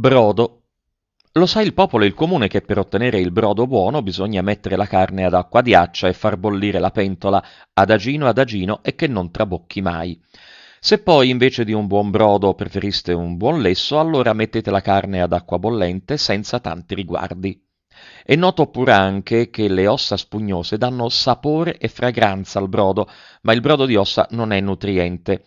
Brodo. Lo sa il popolo e il comune che per ottenere il brodo buono bisogna mettere la carne ad acqua di accia e far bollire la pentola adagino adagino e che non trabocchi mai. Se poi invece di un buon brodo preferiste un buon lesso, allora mettete la carne ad acqua bollente senza tanti riguardi. È noto pure anche che le ossa spugnose danno sapore e fragranza al brodo, ma il brodo di ossa non è nutriente.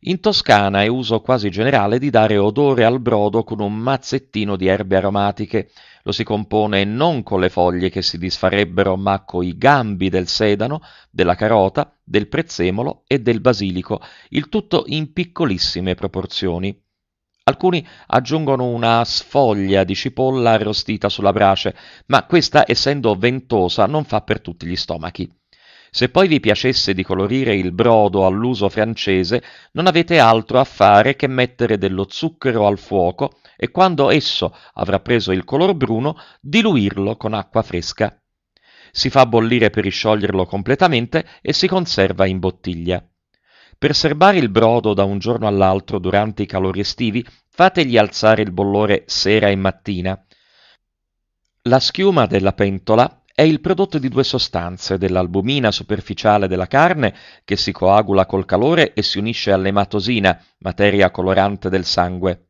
In Toscana è uso quasi generale di dare odore al brodo con un mazzettino di erbe aromatiche. Lo si compone non con le foglie che si disfarebbero, ma coi gambi del sedano, della carota, del prezzemolo e del basilico, il tutto in piccolissime proporzioni. Alcuni aggiungono una sfoglia di cipolla arrostita sulla brace, ma questa, essendo ventosa, non fa per tutti gli stomachi. Se poi vi piacesse di colorire il brodo all'uso francese, non avete altro a fare che mettere dello zucchero al fuoco e quando esso avrà preso il color bruno, diluirlo con acqua fresca. Si fa bollire per riscioglierlo completamente e si conserva in bottiglia. Per serbare il brodo da un giorno all'altro durante i calori estivi, fategli alzare il bollore sera e mattina. La schiuma della pentola è il prodotto di due sostanze, dell'albumina superficiale della carne che si coagula col calore e si unisce all'ematosina, materia colorante del sangue.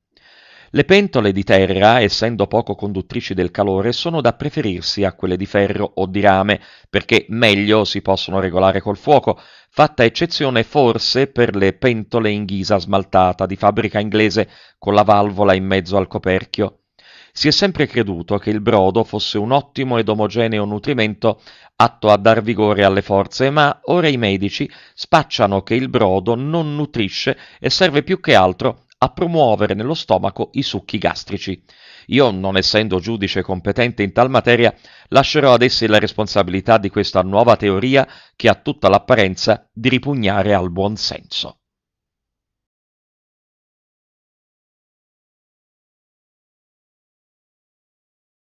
Le pentole di terra, essendo poco conduttrici del calore, sono da preferirsi a quelle di ferro o di rame, perché meglio si possono regolare col fuoco, fatta eccezione forse per le pentole in ghisa smaltata di fabbrica inglese con la valvola in mezzo al coperchio si è sempre creduto che il brodo fosse un ottimo ed omogeneo nutrimento atto a dar vigore alle forze, ma ora i medici spacciano che il brodo non nutrisce e serve più che altro a promuovere nello stomaco i succhi gastrici. Io, non essendo giudice competente in tal materia, lascerò ad essi la responsabilità di questa nuova teoria che ha tutta l'apparenza di ripugnare al buon senso.